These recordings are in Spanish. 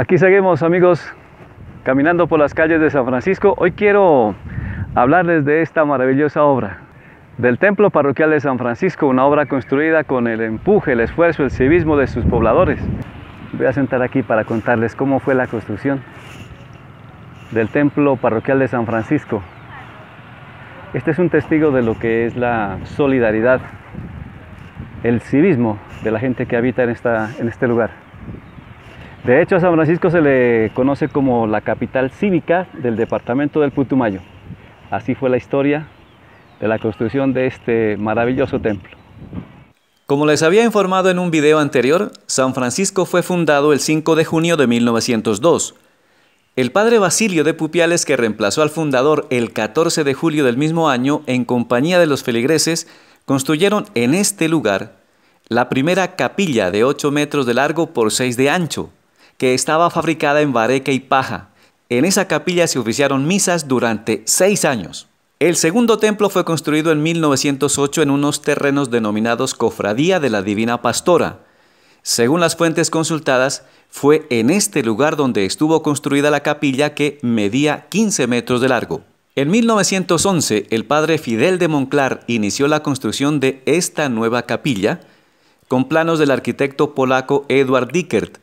Aquí seguimos amigos caminando por las calles de San Francisco. Hoy quiero hablarles de esta maravillosa obra, del Templo Parroquial de San Francisco, una obra construida con el empuje, el esfuerzo, el civismo de sus pobladores. Voy a sentar aquí para contarles cómo fue la construcción del Templo Parroquial de San Francisco. Este es un testigo de lo que es la solidaridad, el civismo de la gente que habita en, esta, en este lugar. De hecho, San Francisco se le conoce como la capital cívica del departamento del Putumayo. Así fue la historia de la construcción de este maravilloso templo. Como les había informado en un video anterior, San Francisco fue fundado el 5 de junio de 1902. El padre Basilio de Pupiales, que reemplazó al fundador el 14 de julio del mismo año en compañía de los feligreses, construyeron en este lugar la primera capilla de 8 metros de largo por 6 de ancho, que estaba fabricada en vareca y paja. En esa capilla se oficiaron misas durante seis años. El segundo templo fue construido en 1908 en unos terrenos denominados Cofradía de la Divina Pastora. Según las fuentes consultadas, fue en este lugar donde estuvo construida la capilla que medía 15 metros de largo. En 1911, el padre Fidel de Monclar inició la construcción de esta nueva capilla con planos del arquitecto polaco Eduard Dickert,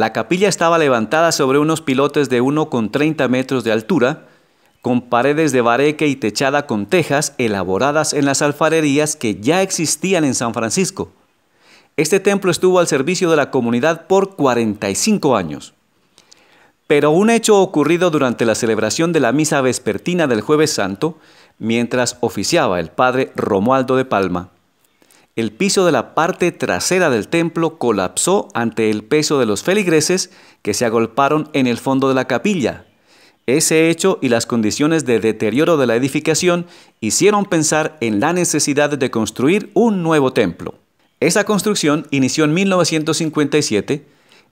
la capilla estaba levantada sobre unos pilotes de 1,30 metros de altura, con paredes de bareque y techada con tejas elaboradas en las alfarerías que ya existían en San Francisco. Este templo estuvo al servicio de la comunidad por 45 años. Pero un hecho ocurrido durante la celebración de la misa vespertina del jueves santo, mientras oficiaba el padre Romualdo de Palma, el piso de la parte trasera del templo colapsó ante el peso de los feligreses que se agolparon en el fondo de la capilla. Ese hecho y las condiciones de deterioro de la edificación hicieron pensar en la necesidad de construir un nuevo templo. Esa construcción inició en 1957,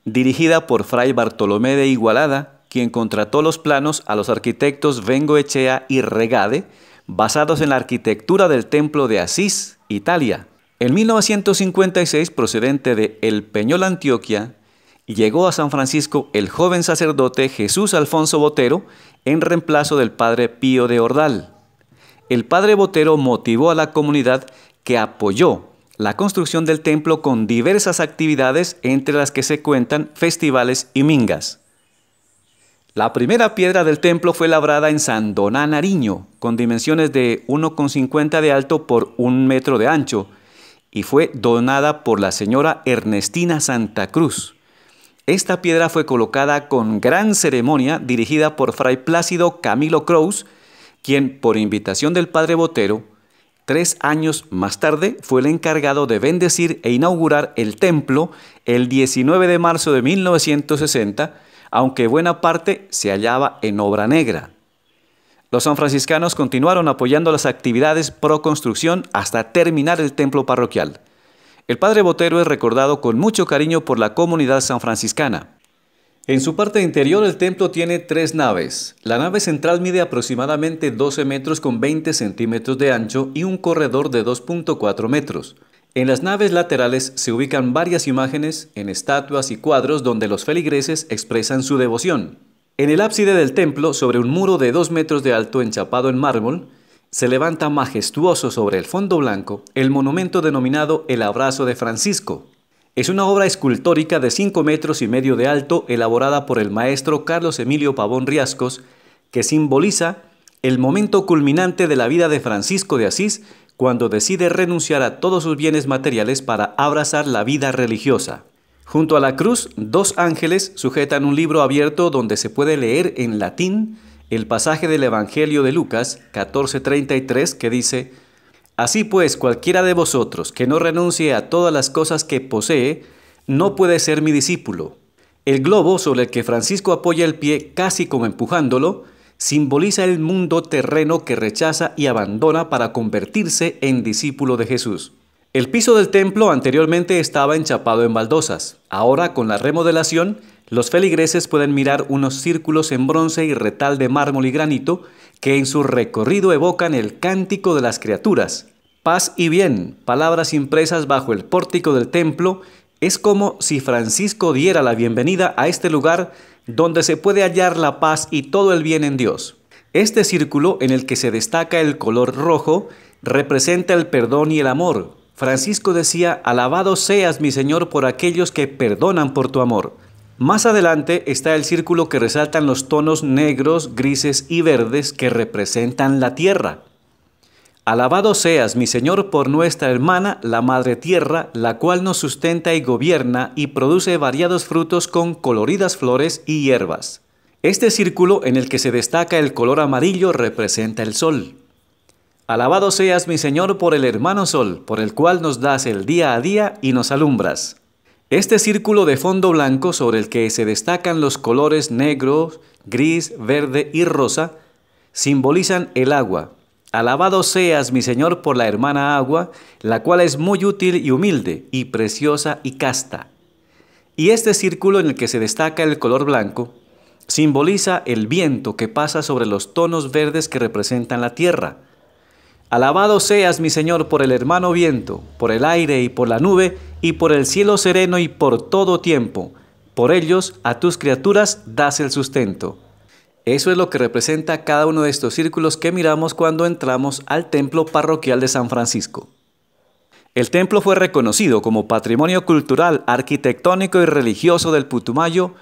dirigida por Fray Bartolomé de Igualada, quien contrató los planos a los arquitectos Vengo Echea y Regade, basados en la arquitectura del templo de Asís, Italia. En 1956, procedente de El Peñol, Antioquia, llegó a San Francisco el joven sacerdote Jesús Alfonso Botero en reemplazo del padre Pío de Ordal. El padre Botero motivó a la comunidad que apoyó la construcción del templo con diversas actividades entre las que se cuentan festivales y mingas. La primera piedra del templo fue labrada en San Donán, Nariño, con dimensiones de 1,50 de alto por 1 metro de ancho, y fue donada por la señora Ernestina Santa Cruz. Esta piedra fue colocada con gran ceremonia dirigida por Fray Plácido Camilo Crous, quien, por invitación del padre Botero, tres años más tarde fue el encargado de bendecir e inaugurar el templo el 19 de marzo de 1960, aunque buena parte se hallaba en obra negra. Los franciscanos continuaron apoyando las actividades pro construcción hasta terminar el templo parroquial. El padre Botero es recordado con mucho cariño por la comunidad sanfranciscana. En su parte interior el templo tiene tres naves. La nave central mide aproximadamente 12 metros con 20 centímetros de ancho y un corredor de 2.4 metros. En las naves laterales se ubican varias imágenes en estatuas y cuadros donde los feligreses expresan su devoción. En el ábside del templo, sobre un muro de dos metros de alto enchapado en mármol, se levanta majestuoso sobre el fondo blanco el monumento denominado El Abrazo de Francisco. Es una obra escultórica de 5 metros y medio de alto elaborada por el maestro Carlos Emilio Pavón Riascos, que simboliza el momento culminante de la vida de Francisco de Asís cuando decide renunciar a todos sus bienes materiales para abrazar la vida religiosa. Junto a la cruz, dos ángeles sujetan un libro abierto donde se puede leer en latín el pasaje del Evangelio de Lucas 14:33 que dice, Así pues, cualquiera de vosotros que no renuncie a todas las cosas que posee, no puede ser mi discípulo. El globo sobre el que Francisco apoya el pie casi como empujándolo, simboliza el mundo terreno que rechaza y abandona para convertirse en discípulo de Jesús. El piso del templo anteriormente estaba enchapado en baldosas. Ahora, con la remodelación, los feligreses pueden mirar unos círculos en bronce y retal de mármol y granito que en su recorrido evocan el cántico de las criaturas. Paz y bien, palabras impresas bajo el pórtico del templo, es como si Francisco diera la bienvenida a este lugar donde se puede hallar la paz y todo el bien en Dios. Este círculo en el que se destaca el color rojo representa el perdón y el amor, Francisco decía, alabado seas mi Señor por aquellos que perdonan por tu amor. Más adelante está el círculo que resaltan los tonos negros, grises y verdes que representan la tierra. Alabado seas, mi Señor, por nuestra hermana, la Madre Tierra, la cual nos sustenta y gobierna y produce variados frutos con coloridas flores y hierbas. Este círculo en el que se destaca el color amarillo representa el sol. Alabado seas mi Señor por el hermano sol, por el cual nos das el día a día y nos alumbras. Este círculo de fondo blanco sobre el que se destacan los colores negro, gris, verde y rosa, simbolizan el agua. Alabado seas mi Señor por la hermana agua, la cual es muy útil y humilde, y preciosa y casta. Y este círculo en el que se destaca el color blanco, simboliza el viento que pasa sobre los tonos verdes que representan la tierra, Alabado seas, mi Señor, por el hermano viento, por el aire y por la nube, y por el cielo sereno y por todo tiempo. Por ellos a tus criaturas das el sustento. Eso es lo que representa cada uno de estos círculos que miramos cuando entramos al templo parroquial de San Francisco. El templo fue reconocido como Patrimonio Cultural, Arquitectónico y Religioso del Putumayo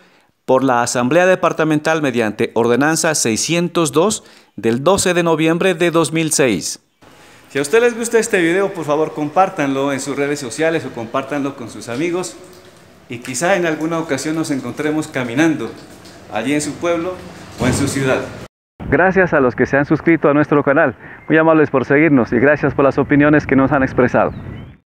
por la Asamblea Departamental mediante Ordenanza 602 del 12 de noviembre de 2006. Si a ustedes les gusta este video, por favor compártanlo en sus redes sociales o compártanlo con sus amigos y quizá en alguna ocasión nos encontremos caminando allí en su pueblo o en su ciudad. Gracias a los que se han suscrito a nuestro canal, muy amables por seguirnos y gracias por las opiniones que nos han expresado.